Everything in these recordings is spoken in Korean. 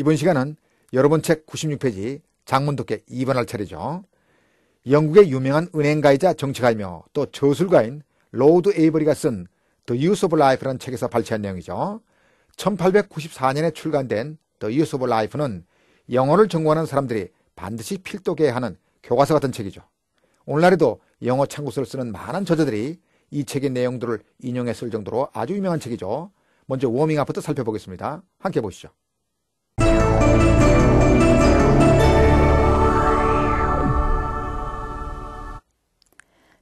이번 시간은 여러분 책 96페이지 장문 독해 2번할 차례죠. 영국의 유명한 은행가이자 정치가이며 또 저술가인 로드 에이버리가 쓴 The Use of Life라는 책에서 발췌한 내용이죠. 1894년에 출간된 The Use of Life는 영어를 전공하는 사람들이 반드시 필독해야 하는 교과서 같은 책이죠. 오늘날에도 영어 창구서를 쓰는 많은 저자들이 이 책의 내용들을 인용했을 정도로 아주 유명한 책이죠. 먼저 워밍업부터 살펴보겠습니다. 함께 보시죠.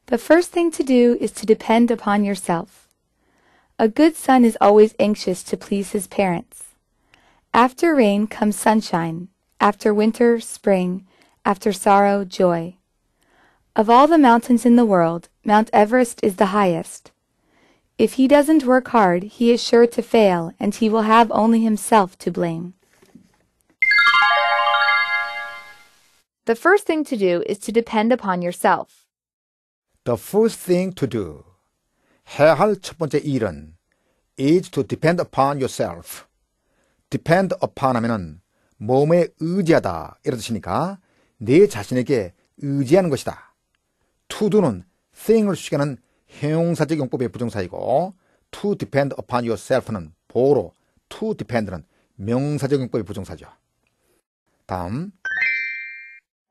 The first thing to do is to depend upon yourself. A good son is always anxious to please his parents. After rain comes sunshine, after winter, spring, after sorrow, joy. Of all the mountains in the world, Mount Everest is the highest. If he doesn't work hard, he is sure to fail, and he will have only himself to blame. The first thing to do is to depend upon yourself. The first thing to do. 해야 할 첫 번째 일은 is to depend upon yourself. depend upon 하면은 몸에 의지하다 이런 뜻이니까 내 자신에게 의지하는 것이다. to do는 thing을 수식하는 형용사적 용법의 부정사이고 to depend upon yourself는 보로 to depend는 명사적 용법의 부정사죠. 다음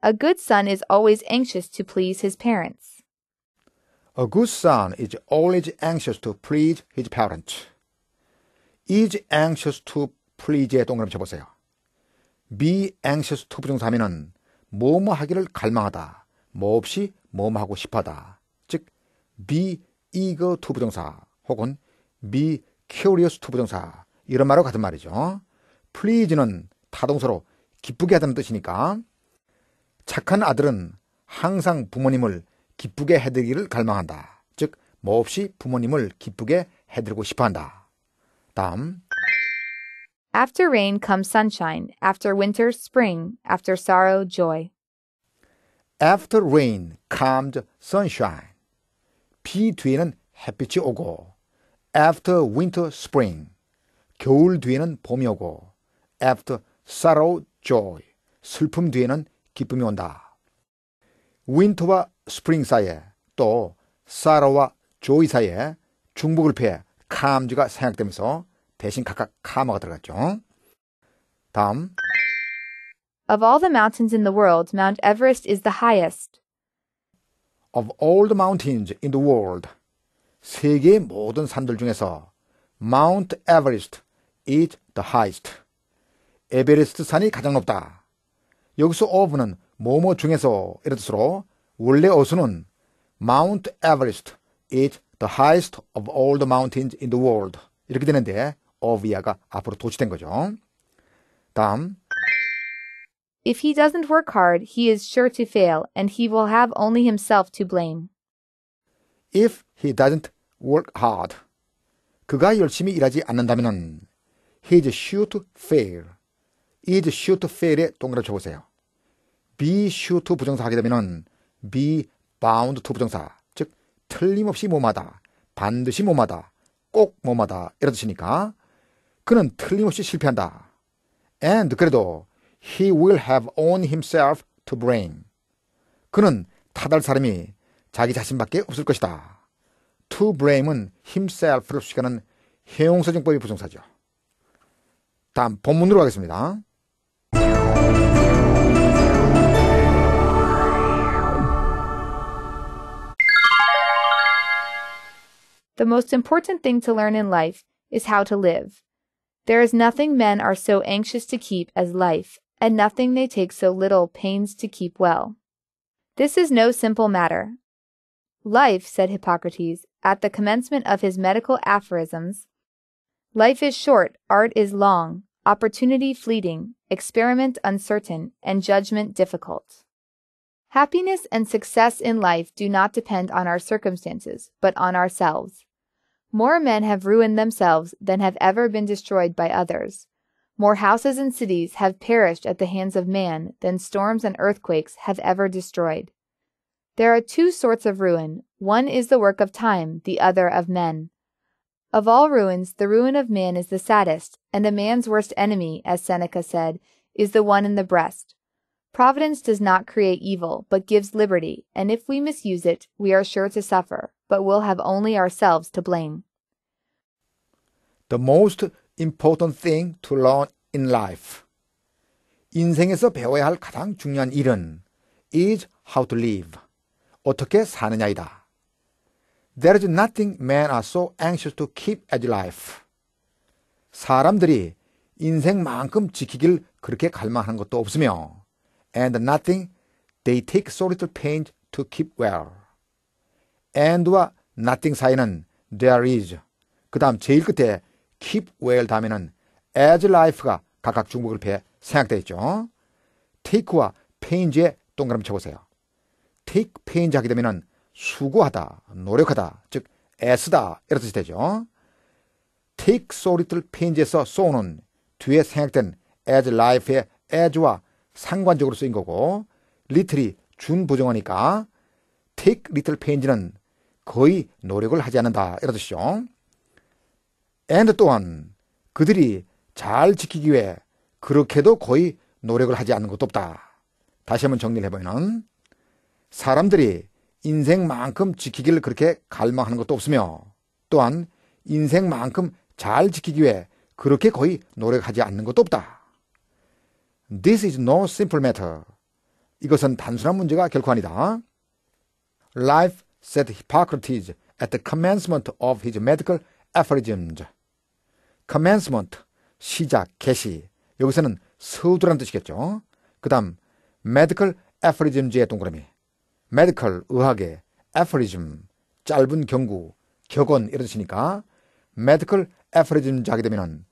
A good son is always anxious to please his parents. A good son is always anxious to please his parents. is anxious to please의 동그라미 쳐보세요. be anxious to 부정사면은 뭐뭐 하기를 갈망하다, 뭐 없이 뭐뭐 하고 싶하다. 즉, be eager to 부정사 혹은 be curious to 부정사 이런 말하고 같은 말이죠. please는 타동사로 기쁘게 하다는 뜻이니까 착한 아들은 항상 부모님을 기쁘게 해드리기를 갈망한다. 즉, 몹시 부모님을 기쁘게 해드리고 싶어 한다. 다음. After rain comes sunshine. After winter, spring. After sorrow, joy. After rain comes sunshine. 비 뒤에는 햇빛이 오고, after winter, spring. 겨울 뒤에는 봄이 오고, after sorrow, joy. 슬픔 뒤에는 기쁨이 온다. 윈터와 스프링 사이에 또 사라와 조이 사이에 중복을 피해 카암즈가 생략되면서 대신 각각 카마가 들어갔죠. 다음 Of all the mountains in the world, Mount Everest is the highest. Of all the mountains in the world, 세계의 모든 산들 중에서 Mount Everest is the highest. 에베레스트 산이 가장 높다. 여기서 of는 뭐뭐 중에서 이런 뜻으로 원래 어수는 Mount Everest is the highest of all the mountains in the world 이렇게 되는데 of야가 앞으로 도치된 거죠. 다음 If he doesn't work hard, he is sure to fail and he will have only himself to blame. If he doesn't work hard. 그가 열심히 일하지 않는다면 he is sure to fail. is sure to fail에 동그라미 쳐보세요. be sure to 부정사하게 되면 be bound to 부정사. 즉, 틀림없이 뭐마다, 반드시 뭐마다, 꼭 뭐마다 이런 뜻이니까 그는 틀림없이 실패한다. And 그래도 he will have on himself to blame. 그는 타달 사람이 자기 자신밖에 없을 것이다. to blame은 himself를 수식하는 형용사정법의 부정사죠. 다음 본문으로 가겠습니다. The most important thing to learn in life is how to live. There is nothing men are so anxious to keep as life, and nothing they take so little pains to keep well. This is no simple matter. Life, said Hippocrates at the commencement of his medical aphorisms, life is short, art is long, opportunity fleeting, experiment uncertain, and judgment difficult. Happiness and success in life do not depend on our circumstances, but on ourselves. More men have ruined themselves than have ever been destroyed by others. More houses and cities have perished at the hands of man than storms and earthquakes have ever destroyed. There are two sorts of ruin one is the work of time, the other of men. Of all ruins, the ruin of man is the saddest, and a man's worst enemy, as Seneca said, is the one in the breast. Providence does not create evil, but gives liberty, and if we misuse it, we are sure to suffer, but will have only ourselves to blame. The most important thing to learn in life. 인생에서 배워야 할 가장 중요한 일은 is how to live. 어떻게 사느냐이다. There is nothing men are so anxious to keep at life. 사람들이 인생만큼 지키길 그렇게 갈망하는 것도 없으며 and nothing they take so little pains to keep well. and와 nothing 사이는 there is 그 다음 제일 끝에 keep well 다음에는 as life가 각각 중복을 피해 생각되어 있죠. take와 pain지에 동그라미 쳐보세요. take pains 하게 되면 수고하다, 노력하다, 즉 애쓰다 이런 뜻이 되죠. take so little pains에서 so는 뒤에 생각된 as life의 as와 상관적으로 쓰인 거고 little이 준부정하니까 take little pains는 거의 노력을 하지 않는다 이런 뜻이죠. 앤드 또한 그들이 잘 지키기 위해 그렇게도 거의 노력을 하지 않는 것도 없다. 다시 한번 정리를 해보면 사람들이 인생만큼 지키기를 그렇게 갈망하는 것도 없으며 또한 인생만큼 잘 지키기 위해 그렇게 거의 노력하지 않는 것도 없다. This is no simple matter. 이것은 단순한 문제가 결코 아니다. Life said Hippocrates at the commencement of his medical aphorisms. commencement 시작 개시 여기서는 서두란 뜻이겠죠. 그다음 medical a p h o r i s m 의 동그라미 medical 의학의 aphorism 짧은 경구 격언 이런 뜻이니까 medical aphorism 자게 되면은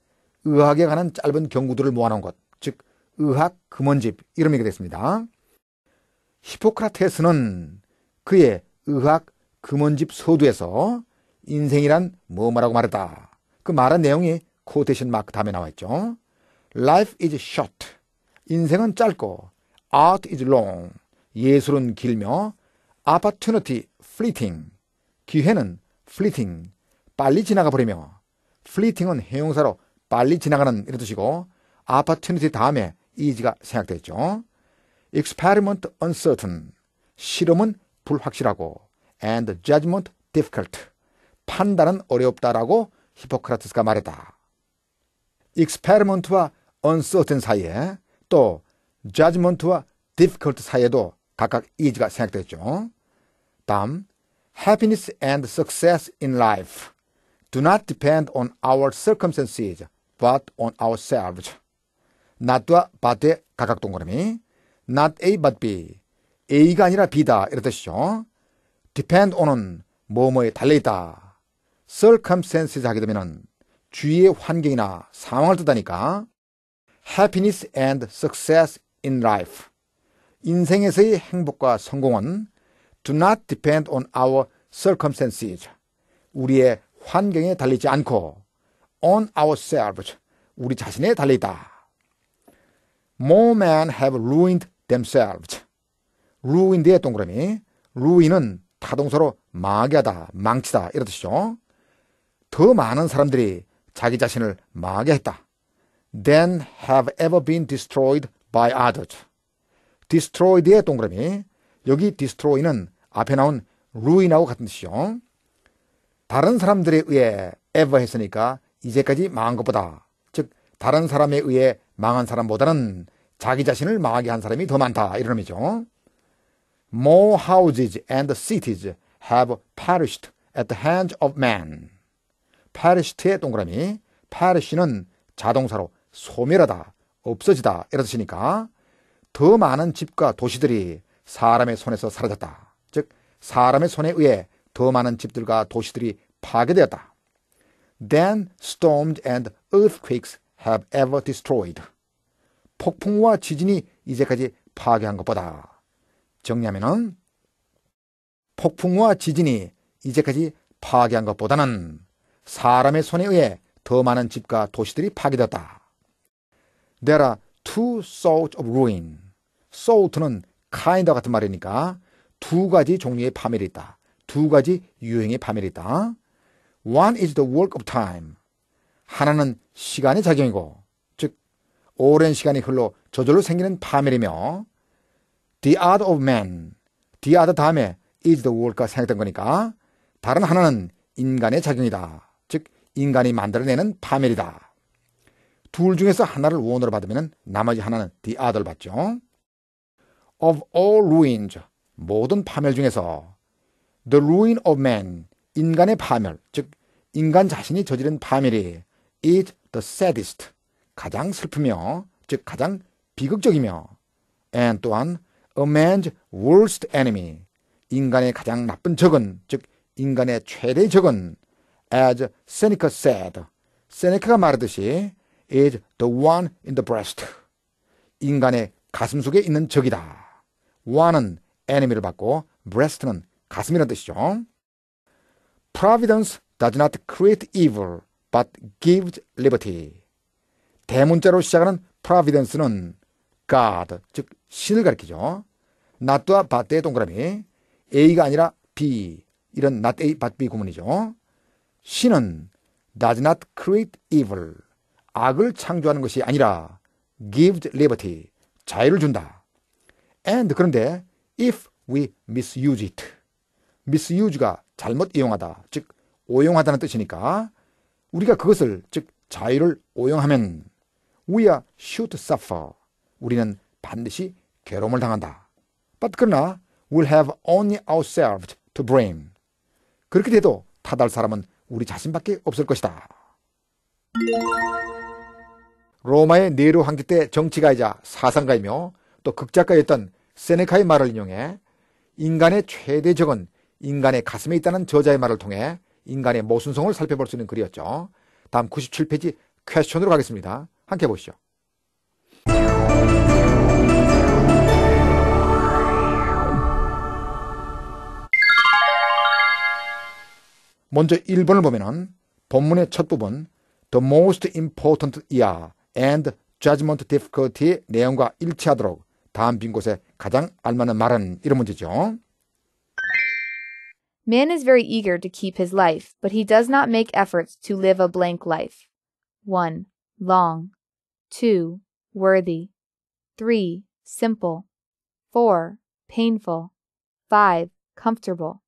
의학에 관한 짧은 경구들을 모아놓은 것, 즉 의학 금원집 이름이게 됐습니다. 히포크라테스는 그의 의학 금원집 서두에서 인생이란 뭐뭐라고 말했다. 그 말한 내용이 코테이션 마크 다음에 나와 있죠. Life is short. 인생은 짧고 art is long. 예술은 길며 opportunity fleeting. 기회는 fleeting. 빨리 지나가 버리며 fleeting은 형용사로 빨리 지나가는 이런 뜻이고 opportunity 다음에 이지가 생각됐죠 experiment uncertain. 실험은 불확실하고 and judgment difficult. 판단은 어렵다라고 히포크라테스가 말했다. 익스페리먼트와 언서튼 사이에 또 자지먼트와 디피컬트 사이에도 각각 이즈가 생각됐죠. 다음 happiness and success in life do not depend on our circumstances but on ourselves. not와 but의 각각 동그라미 not A but B A가 아니라 B다 이런 뜻이죠. depend on은 뭐뭐에 달려있다. circumstances 하게 되면은 주위의 환경이나 상황을 뜻하니까 happiness and success in life 인생에서의 행복과 성공은 do not depend on our circumstances 우리의 환경에 달리지 않고 on ourselves 우리 자신에 달리다. More men have ruined themselves. ruined의 동그라미. ruin은 타동사로 망하게 하다, 망치다 이런 뜻이죠. 더 많은 사람들이 자기 자신을 망하게 했다. than have ever been destroyed by others. destroyed의 동그라미. 여기 destroy는 앞에 나온 ruin하고 같은 뜻이죠. 다른 사람들에 의해 ever 했으니까 이제까지 망한 것보다 즉 다른 사람에 의해 망한 사람보다는 자기 자신을 망하게 한 사람이 더 많다 이런 의미죠. More houses and cities have perished at the hands of man. 페리시트의 동그라미 페리시는 자동사로 소멸하다 없어지다 이러 뜻이니까 더 많은 집과 도시들이 사람의 손에서 사라졌다. 즉 사람의 손에 의해 더 많은 집들과 도시들이 파괴되었다. Then storms and earthquakes have ever destroyed. 폭풍과 지진이 이제까지 파괴한 것보다. 정리하면은 폭풍과 지진이 이제까지 파괴한 것보다는 사람의 손에 의해 더 많은 집과 도시들이 파괴됐다. There are two sorts of ruin. Sort는 kind와 같은 말이니까 두 가지 종류의 파멸이 있다. 두 가지 유행의 파멸이 있다. One is the work of time. 하나는 시간의 작용이고, 즉 오랜 시간이 흘러 저절로 생기는 파멸이며, the art of man, the art 다음에 is the work가 생각된 거니까 다른 하나는 인간의 작용이다. 인간이 만들어내는 파멸이다. 둘 중에서 하나를 원으로 받으면 나머지 하나는 the other 받죠. Of all ruins, 모든 파멸 중에서 the ruin of man, 인간의 파멸, 즉 인간 자신이 저지른 파멸이 is the saddest, 가장 슬프며 즉 가장 비극적이며 and 또한 a man's worst enemy, 인간의 가장 나쁜 적은 즉 인간의 최대 적은 as Seneca said. 세네카가 말하듯이 is the one in the breast. 인간의 가슴 속에 있는 적이다. one은 enemy를 받고 breast는 가슴이라는 뜻이죠. Providence does not create evil but gives liberty. 대문자로 시작하는 providence는 God, 즉 신을 가리키죠. not와 but의 동그라미, A가 아니라 B, 이런 not A, but B 구문이죠. 신은 does not create evil. 악을 창조하는 것이 아니라 gives liberty. 자유를 준다. and 그런데 if we misuse it. misuse가 잘못 이용하다. 즉 오용하다는 뜻이니까 우리가 그것을 즉 자유를 오용하면 we are should suffer. 우리는 반드시 괴로움을 당한다. But 그러나 we'll have only ourselves to blame. 그렇게 돼도 타달 사람은 우리 자신밖에 없을 것이다. 로마의 네로 황제 때 정치가이자 사상가이며 또 극작가였던 세네카의 말을 인용해 인간의 최대 적은 인간의 가슴에 있다는 저자의 말을 통해 인간의 모순성을 살펴볼 수 있는 글이었죠. 다음 97페이지 퀘스천으로 가겠습니다. 함께 보시죠. 먼저 1번을 보면은 본문의 첫 부분 The most important year and judgment difficulty 내용과 일치하도록 다음 빈 곳에 가장 알맞는 말은 이런 문제죠. Man is very eager to keep his life, but he does not make efforts to live a blank life. 1. Long. 2. Worthy. 3. Simple. 4. Painful. 5. Comfortable.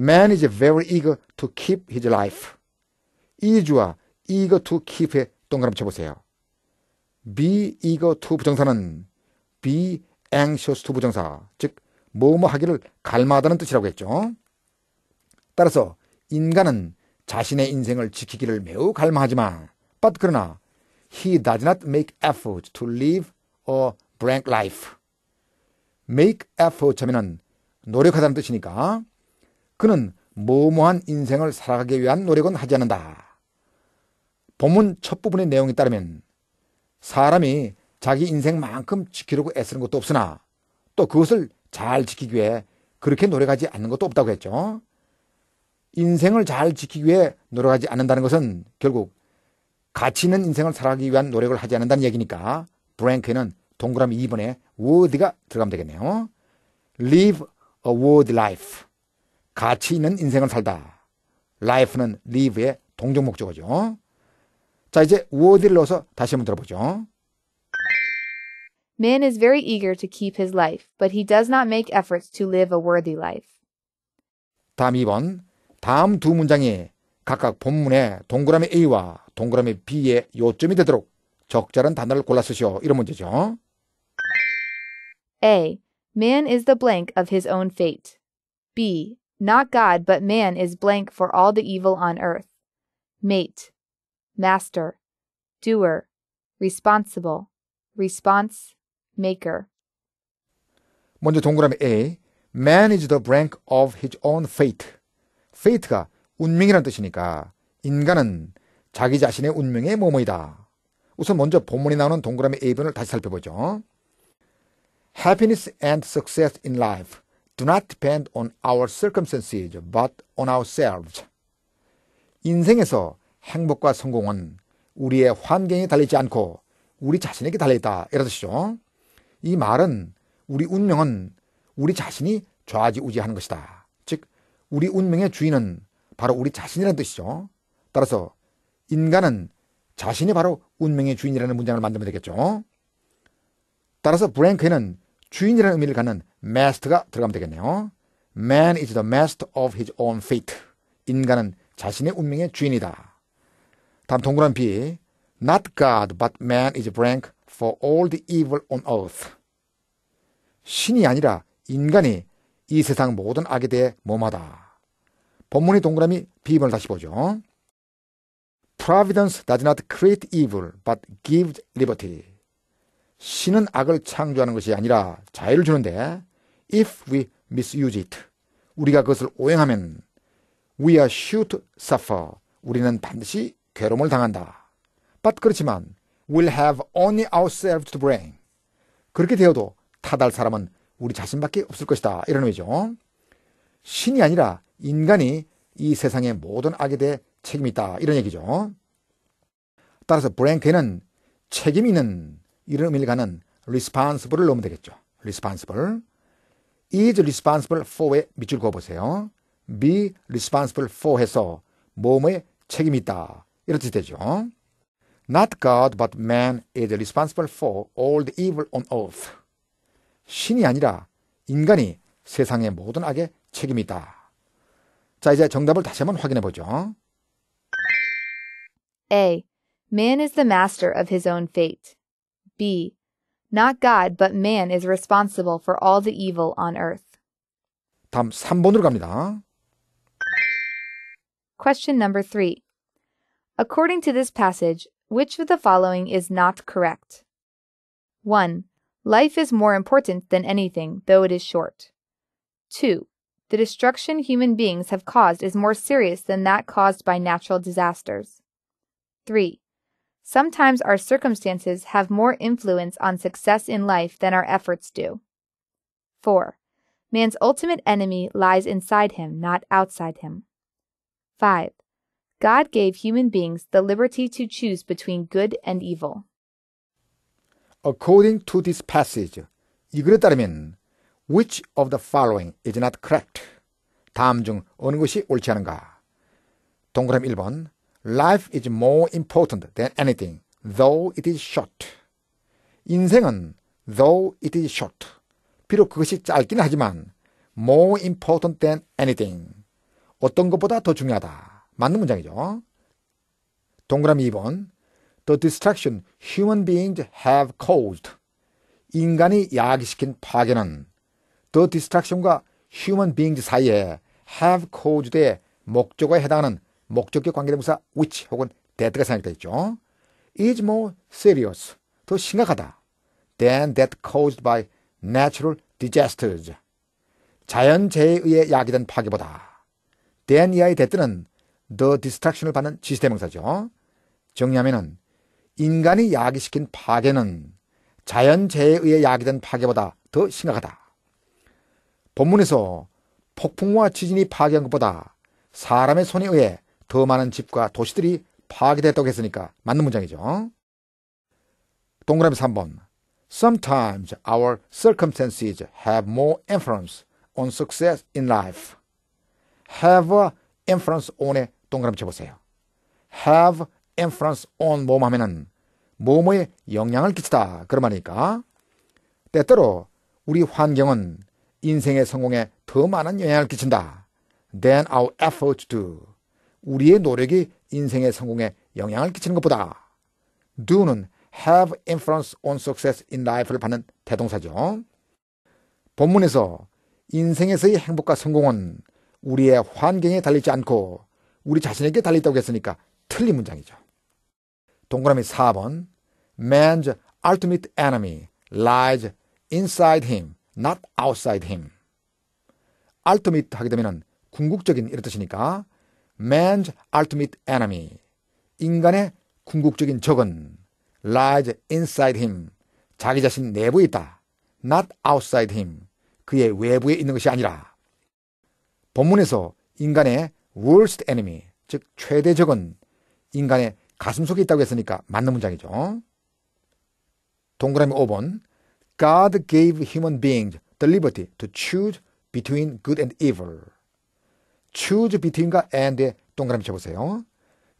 Man is very eager to keep his life. 이주와 eager to keep의 동그라미 쳐보세요. be eager to 부정사는 be anxious to 부정사, 즉 뭐뭐 하기를 갈마하다는 뜻이라고 했죠. 따라서 인간은 자신의 인생을 지키기를 매우 갈망하지만, but 그러나 he does not make effort to live a blank life. make effort 하면은 노력하다는 뜻이니까 그는 모모한 인생을 살아가기 위한 노력은 하지 않는다. 본문 첫 부분의 내용에 따르면 사람이 자기 인생만큼 지키려고 애쓰는 것도 없으나 또 그것을 잘 지키기 위해 그렇게 노력하지 않는 것도 없다고 했죠. 인생을 잘 지키기 위해 노력하지 않는다는 것은 결국 가치 있는 인생을 살아가기 위한 노력을 하지 않는다는 얘기니까 브랭크에는 동그라미 2번에 워드가 들어가면 되겠네요. Live a w o r t h life. 가치 있는 인생을 살다. 라이프는 리브의 동종 목적어죠. 자, 이제 워드를 넣어서 다시 한번 들어보죠. Man is very eager to keep his life, but he does not make efforts to live a worthy life. 다음 2번. 다음 두 문장이 각각 본문의 동그라미 A와 동그라미 B의 요점이 되도록 적절한 단어를 골라 쓰시오. 이런 문제죠. A. Man is the blank of his own fate. B. Not God, but man is blank for all the evil on earth. Mate, master, doer, responsible, response, maker. 먼저 동그라미 A. Man is the blank of his own fate. fate가 운명이란 뜻이니까 인간은 자기 자신의 운명의 모모이다. 우선 먼저 본문에 나오는 동그라미 A번을 다시 살펴보죠. Happiness and success in life. do not depend on our circumstances, but on ourselves. 인생에서 행복과 성공은 우리의 환경에 달리지 않고 우리 자신에게 달려있다. 이런 뜻이죠. 이 말은 우리 운명은 우리 자신이 좌지우지하는 것이다. 즉, 우리 운명의 주인은 바로 우리 자신이라는 뜻이죠. 따라서 인간은 자신이 바로 운명의 주인이라는 문장을 만들면 되겠죠. 따라서 브랭크는 주인이라는 의미를 갖는 master가 들어가면 되겠네요. Man is the master of his own fate. 인간은 자신의 운명의 주인이다. 다음 동그란 B. Not God, but man is b l a n k for all the evil on earth. 신이 아니라 인간이 이 세상 모든 악에 대해 모마다 본문의 동그라미 B번을 다시 보죠. Providence does not create evil, but gives liberty. 신은 악을 창조하는 것이 아니라 자유를 주는데 if we misuse it 우리가 그것을 오행하면 we are sure to suffer 우리는 반드시 괴로움을 당한다. But 그렇지만 we'll have only ourselves to blame 그렇게 되어도 타달 사람은 우리 자신밖에 없을 것이다. 이런 의미죠. 신이 아니라 인간이 이 세상의 모든 악에 대해 책임이 있다. 이런 얘기죠. 따라서 브랭케는 책임 있는 이런 의미를 가는 responsible을 넣으면 되겠죠. responsible. is responsible for에 밑줄 그어보세요. be responsible for 해서 몸에 책임이 있다. 이런 뜻이 되죠. Not God but man is responsible for all the evil on earth. 신이 아니라 인간이 세상의 모든 악에 책임이 있다. 자, 이제 정답을 다시 한번 확인해 보죠. A. Man is the master of his own fate. B. Not God, but man is responsible for all the evil on earth. 다음 3번으로 갑니다. Question number 3. According to this passage, which of the following is not correct? 1. Life is more important than anything, though it is short. 2. The destruction human beings have caused is more serious than that caused by natural disasters. 3. Sometimes our circumstances have more influence on success in life than our efforts do. 4. Man's ultimate enemy lies inside him, not outside him. 5. God gave human beings the liberty to choose between good and evil. According to this passage, 이글에 따르면 which of the following is not correct? 다음 중 어느 것이 옳지 않은가? 동그라미 1번 Life is more important than anything, though it is short. 인생은 though it is short. 비록 그것이 짧긴 하지만 more important than anything. 어떤 것보다 더 중요하다. 맞는 문장이죠. 동그라미 2번. The distraction human beings have caused. 인간이 야기시킨 파괴는 The distraction과 human beings 사이에 have caused의 목적에 해당하는 목적격 관계대명사 which 혹은 that가 생각되어 있죠. is more serious, 더 심각하다 than that caused by natural disasters, 자연재해에 의해 야기된 파괴보다 than 이하의 that는 the destruction을 받는 지시대명사죠. 정리하면 인간이 야기시킨 파괴는 자연재해에 의해 야기된 파괴보다 더 심각하다. 본문에서 폭풍과 지진이 파괴한 것보다 사람의 손에 의해 더 많은 집과 도시들이 파괴됐다고 했으니까 맞는 문장이죠. 동그라미 3번. Sometimes our circumstances have more influence on success in life. have a influence on에 동그라미 쳐보세요. have influence on 뭐뭐 하면은 뭐뭐에 영향을 끼치다. 그런 말이니까. 때때로 우리 환경은 인생의 성공에 더 많은 영향을 끼친다. than our efforts do. 우리의 노력이 인생의 성공에 영향을 끼치는 것보다 do는 have influence on success in life를 받는 대동사죠. 본문에서 인생에서의 행복과 성공은 우리의 환경에 달리지 않고 우리 자신에게 달려있다고 했으니까 틀린 문장이죠. 동그라미 4번 Man's ultimate enemy lies inside him, not outside him. ultimate 하게 되면 궁극적인 이런 뜻이니까 man's ultimate enemy. 인간의 궁극적인 적은 lies inside him. 자기 자신 내부에 있다. not outside him. 그의 외부에 있는 것이 아니라. 본문에서 인간의 worst enemy, 즉 최대 적은 인간의 가슴 속에 있다고 했으니까 맞는 문장이죠. 동그라미 5번. God gave human beings the liberty to choose between good and evil. choose between과 and에 동그라미 쳐보세요.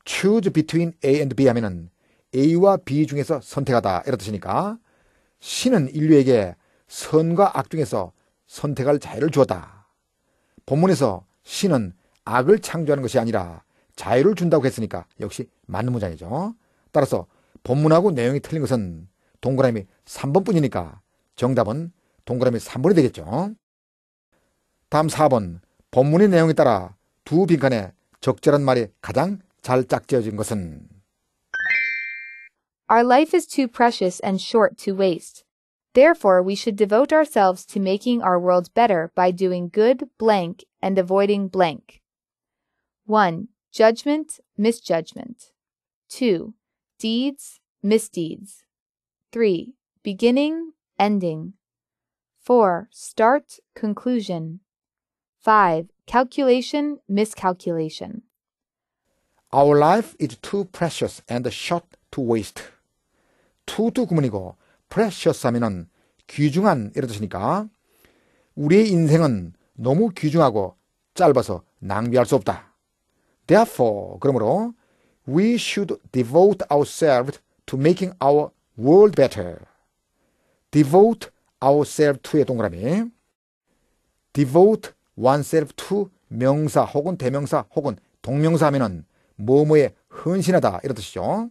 choose between A and B 하면은 A와 B 중에서 선택하다 이런 뜻이니까 신은 인류에게 선과 악 중에서 선택할 자유를 주었다. 본문에서 신은 악을 창조하는 것이 아니라 자유를 준다고 했으니까 역시 맞는 문장이죠. 따라서 본문하고 내용이 틀린 것은 동그라미 3번뿐이니까 정답은 동그라미 3번이 되겠죠. 다음 4번 본문의 내용에 따라 두 빈칸에 적절한 말이 가장 잘 짝지어진 것은 Our life is too precious and short to waste. Therefore, we should devote ourselves to making our world better by doing good blank and avoiding blank. 1. Judgment, misjudgment. 2. Deeds, misdeeds. 3. Beginning, ending. 4. Start, conclusion. 5. Calculation, miscalculation. Our life is too precious and short to waste. too도 구문이고 precious 하면은 귀중한 이런 뜻이니까 우리의 인생은 너무 귀중하고 짧아서 낭비할 수 없다. Therefore, 그러므로 we should devote ourselves to making our world better. devote ourselves to의 동그라미 devote oneself to 명사 혹은 대명사 혹은 동명사 하면은 뭐뭐에 헌신하다 이런 뜻이죠.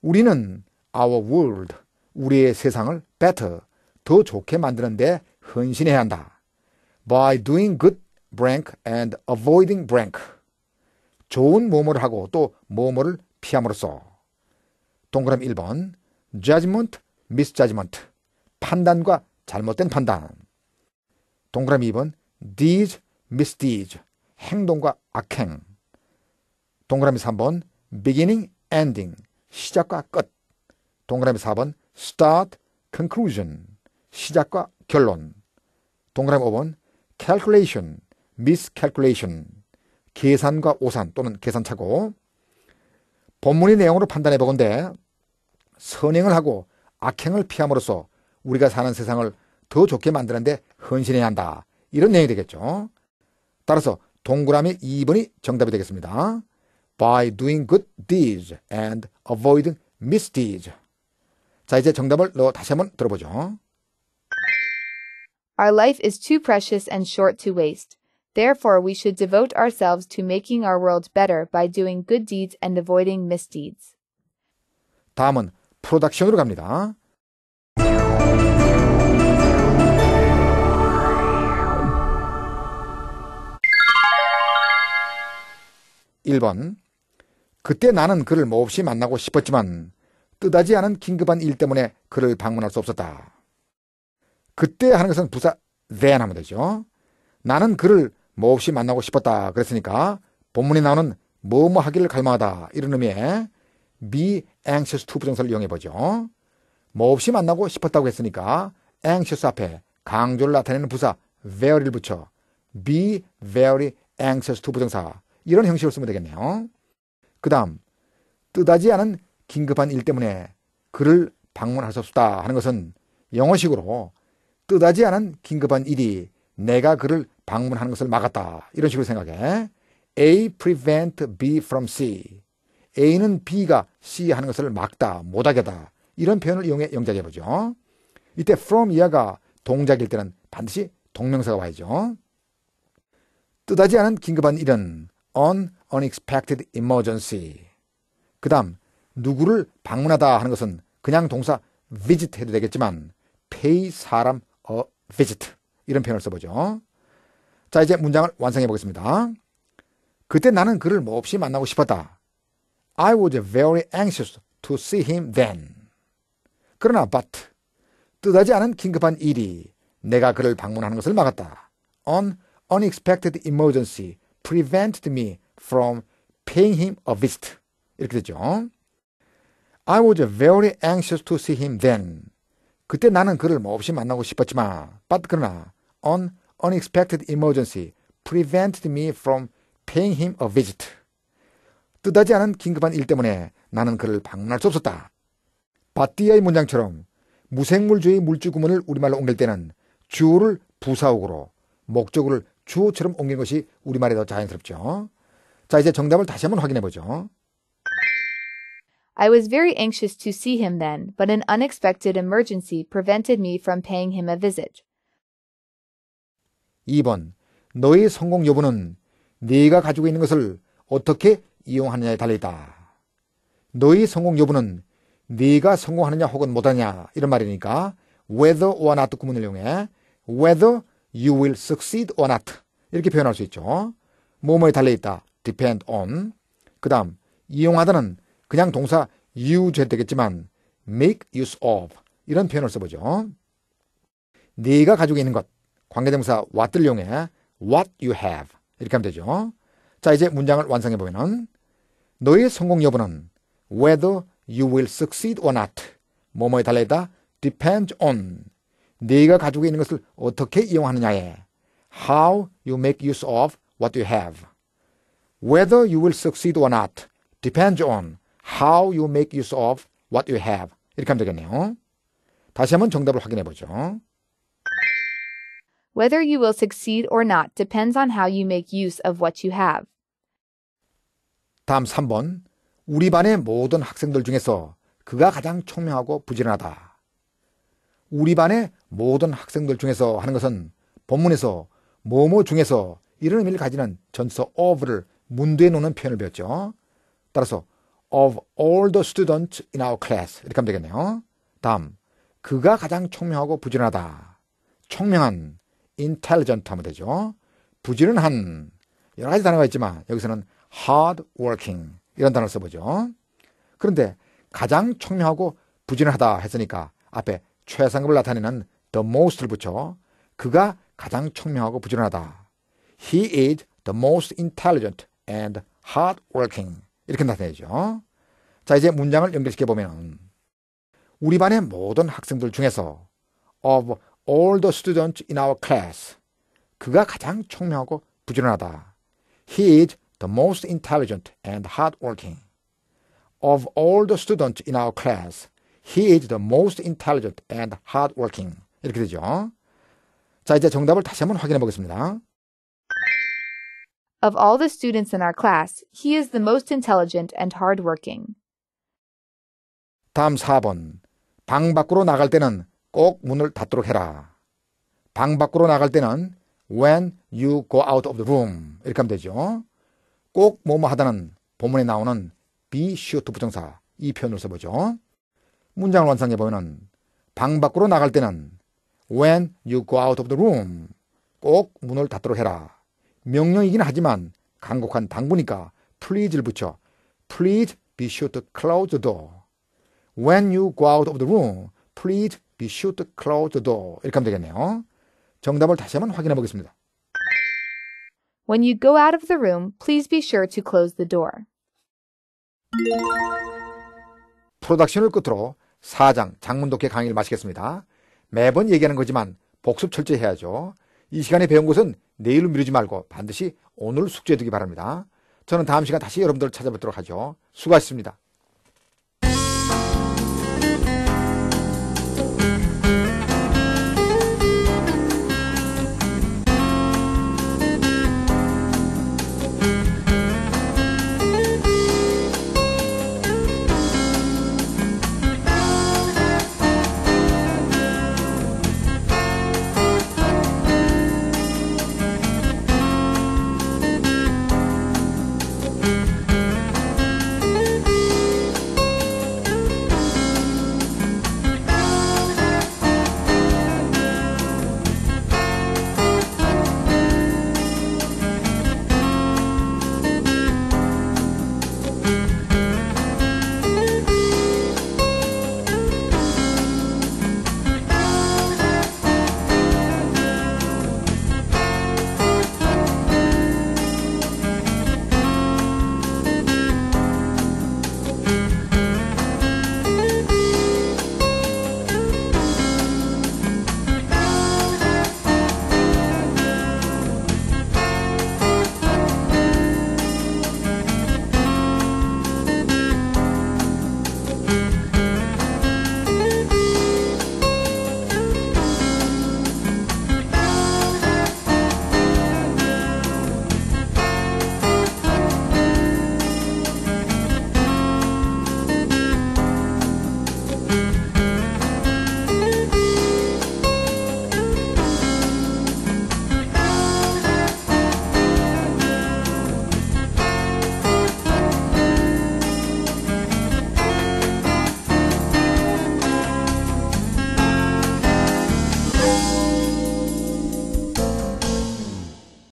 우리는 our world, 우리의 세상을 better, 더 좋게 만드는데 헌신해야 한다. By doing good blank and avoiding blank. 좋은 뭐뭐를 하고 또 뭐뭐를 피함으로써. 동그라미 1번 judgment, misjudgment. 판단과 잘못된 판단. 동그라미 2번 deeds, misdeeds 행동과 악행 동그라미 3번 beginning, ending 시작과 끝 동그라미 4번 start, conclusion 시작과 결론 동그라미 5번 calculation, miscalculation 계산과 오산 또는 계산착오 본문의 내용으로 판단해 보건대 선행을 하고 악행을 피함으로써 우리가 사는 세상을 더 좋게 만드는데 헌신해야 한다. 이런 내용이 되겠죠. 따라서 동그라미 2번이 정답이 되겠습니다. By doing good deeds and avoiding misdeeds. 자, 이제 정답을 넣어 다시 한번 들어보죠. Our life is too precious and short to waste. Therefore, we should devote ourselves to making our world better by doing good deeds and avoiding misdeeds. 다음은 프로덕션으로 갑니다. 1번 그때 나는 그를 몹시 만나고 싶었지만 뜻하지 않은 긴급한 일 때문에 그를 방문할 수 없었다. 그때 하는 것은 부사 then 하면 되죠. 나는 그를 몹시 만나고 싶었다. 그랬으니까 본문에 나오는 뭐뭐 하기를 갈망하다 이런 의미의 be anxious to 부정사를 이용해 보죠. 몹시 만나고 싶었다고 했으니까 anxious 앞에 강조를 나타내는 부사 very를 붙여 be very anxious to 부정사 이런 형식으로 쓰면 되겠네요. 그 다음, 뜻하지 않은 긴급한 일 때문에 그를 방문할 수 없다 하는 것은 영어식으로 뜻하지 않은 긴급한 일이 내가 그를 방문하는 것을 막았다. 이런 식으로 생각해. A prevent B from C. A는 B가 C 하는 것을 막다, 못하겠다 이런 표현을 이용해 영작해보죠. 이때 from 이하가 동작일 때는 반드시 동명사가 와야죠. 뜻하지 않은 긴급한 일은 on unexpected emergency. 그 다음, 누구를 방문하다 하는 것은 그냥 동사 visit 해도 되겠지만, pay 사람 a visit. 이런 표현을 써보죠. 자, 이제 문장을 완성해 보겠습니다. 그때 나는 그를 몹시 만나고 싶었다. I was very anxious to see him then. 그러나 but 뜻하지 않은 긴급한 일이 내가 그를 방문하는 것을 막았다. On unexpected emergency prevented me from paying him a visit. 이렇게 되죠. I was very anxious to see him then. 그때 나는 그를 몹시 만나고 싶었지만, but 그러나, an unexpected emergency prevented me from paying him a visit. 뜻하지 않은 긴급한 일 때문에 나는 그를 방문할 수 없었다. 바띠아의 문장처럼 무생물주의 물주 구문을 우리말로 옮길 때는 주어를 부사옥으로 목적어 주어처럼 옮긴 것이 우리말에 더 자연스럽죠. 자, 이제 정답을 다시 한번 확인해 보죠. I was very anxious to see him then, but an unexpected emergency prevented me from paying him a visit. 2번. 너의 성공 여부는 네가 가지고 있는 것을 어떻게 이용하느냐에 달려있다. 너의 성공 여부는 네가 성공하느냐 혹은 못하냐 이런 말이니까 whether or not 구문을 이용해 whether you will succeed or not. 이렇게 표현할 수 있죠. 뭐뭐에 달려있다. depend on. 그 다음, 이용하다는 그냥 동사 you 되겠지만 make use of. 이런 표현을 써보죠. 네가 가지고 있는 것. 관계대명사 what를 이용해 what you have. 이렇게 하면 되죠. 자, 이제 문장을 완성해보면은 너의 성공 여부는 whether you will succeed or not. 뭐뭐에 달려있다. depend on. 네가 가지고 있는 것을 어떻게 이용하느냐에 how you make use of what you have. Whether you will succeed or not depends on how you make use of what you have. 이렇게 하면 되겠네요. 다시 한번 정답을 확인해 보죠. Whether you will succeed or not depends on how you make use of what you have. 다음 3번. 우리 반의 모든 학생들 중에서 그가 가장 총명하고 부지런하다. 우리 반의 모든 학생들 중에서 하는 것은 본문에서 뭐뭐 중에서 이런 의미를 가지는 전서 of를 문두에 놓는 표현을 배웠죠. 따라서 of all the students in our class 이렇게 하면 되겠네요. 다음 그가 가장 총명하고 부지런하다. 총명한 intelligent 하면 되죠. 부지런한 여러 가지 단어가 있지만 여기서는 hard working 이런 단어를 써보죠. 그런데 가장 총명하고 부지런하다 했으니까 앞에 최상급을 나타내는 the most를 붙여 그가 가장 청명하고 부지런하다. He is the most intelligent and hardworking. 이렇게 나타내죠. 자 이제 문장을 연결시켜 보면 우리 반의 모든 학생들 중에서 of all the students in our class 그가 가장 총명하고 부지런하다. He is the most intelligent and hardworking. Of all the students in our class, he is the most intelligent and hardworking. 이렇게 되죠. 자, 이제 정답을 다시 한번 확인해 보겠습니다. Of all the students in our class, he is the most intelligent and hardworking. 다음 4번. 방 밖으로 나갈 때는 꼭 문을 닫도록 해라. 방 밖으로 나갈 때는 when you go out of the room 이렇게 하면 되죠. 꼭 뭐 뭐 하다는 본문에 나오는 be sure to 부정사 이 표현을 써보죠. 문장을 완성해 보면은 방 밖으로 나갈 때는 when you go out of the room. 꼭 문을 닫도록 해라. 명령이긴 하지만 간곡한 당부니까 please를 붙여 please be sure to close the door. When you go out of the room, please be sure to close the door. 이렇게 하면 되겠네요. 정답을 다시 한번 확인해 보겠습니다. When you go out of the room, please be sure to close the door. 프로덕션을 끝으로 4장 장문독해 강의를 마치겠습니다. 매번 얘기하는 거지만 복습 철저히 해야죠. 이 시간에 배운 것은 내일로 미루지 말고 반드시 오늘 숙제해두기 바랍니다. 저는 다음 시간 다시 여러분들을 찾아뵙도록 하죠. 수고하셨습니다.